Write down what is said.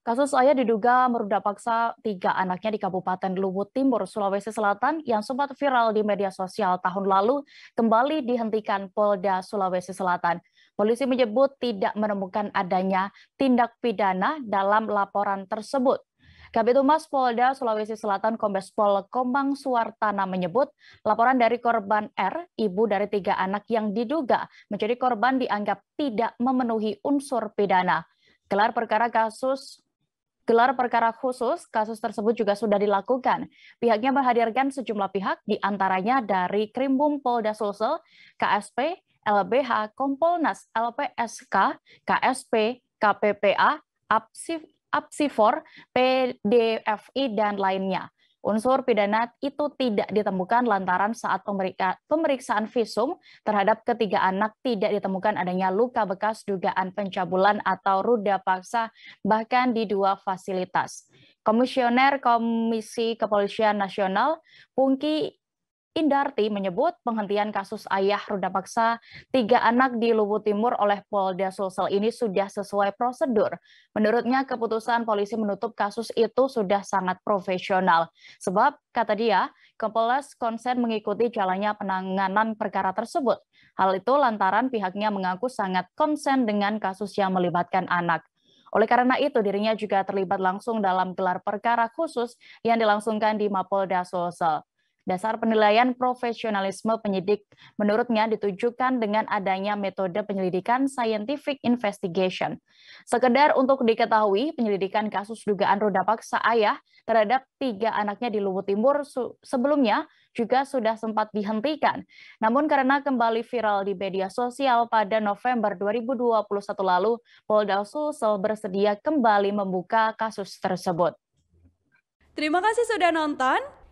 Kasus ayah diduga merudak paksa tiga anaknya di Kabupaten Luwut Timur, Sulawesi Selatan yang sempat viral di media sosial tahun lalu kembali dihentikan Polda Sulawesi Selatan. Polisi menyebut tidak menemukan adanya tindak pidana dalam laporan tersebut. Kabit Humas Polda Sulawesi Selatan Kombes Pol Komang Suartana menyebut laporan dari korban R, ibu dari tiga anak yang diduga menjadi korban dianggap tidak memenuhi unsur pidana. Gelar perkara kasus Gelar perkara khusus, kasus tersebut juga sudah dilakukan. Pihaknya menghadirkan sejumlah pihak, diantaranya dari Krimbum Polda Sulsel, KSP, LBH, Kompolnas, LPSK, KSP, KPPA, APSIFOR, PDFI, dan lainnya. Unsur pidana itu tidak ditemukan lantaran saat pemeriksaan visum terhadap ketiga anak tidak ditemukan adanya luka bekas dugaan pencabulan atau ruda paksa bahkan di dua fasilitas. Komisioner Komisi Kepolisian Nasional Pungki Indarti menyebut penghentian kasus ayah ruda paksa tiga anak di Luwu Timur oleh Polda Sulsel ini sudah sesuai prosedur. Menurutnya keputusan polisi menutup kasus itu sudah sangat profesional. Sebab, kata dia, Kompolnas konsen mengikuti jalannya penanganan perkara tersebut. Hal itu lantaran pihaknya mengaku sangat konsen dengan kasus yang melibatkan anak. Oleh karena itu, dirinya juga terlibat langsung dalam gelar perkara khusus yang dilangsungkan di Mapolda Sulsel. Dasar penilaian profesionalisme penyidik menurutnya ditujukan dengan adanya metode penyelidikan scientific investigation. Sekedar untuk diketahui, penyelidikan kasus dugaan roda paksa ayah terhadap tiga anaknya di Luwu Timur sebelumnya juga sudah sempat dihentikan. Namun karena kembali viral di media sosial pada November 2021 lalu, Polda Sulsel bersedia kembali membuka kasus tersebut. Terima kasih sudah nonton.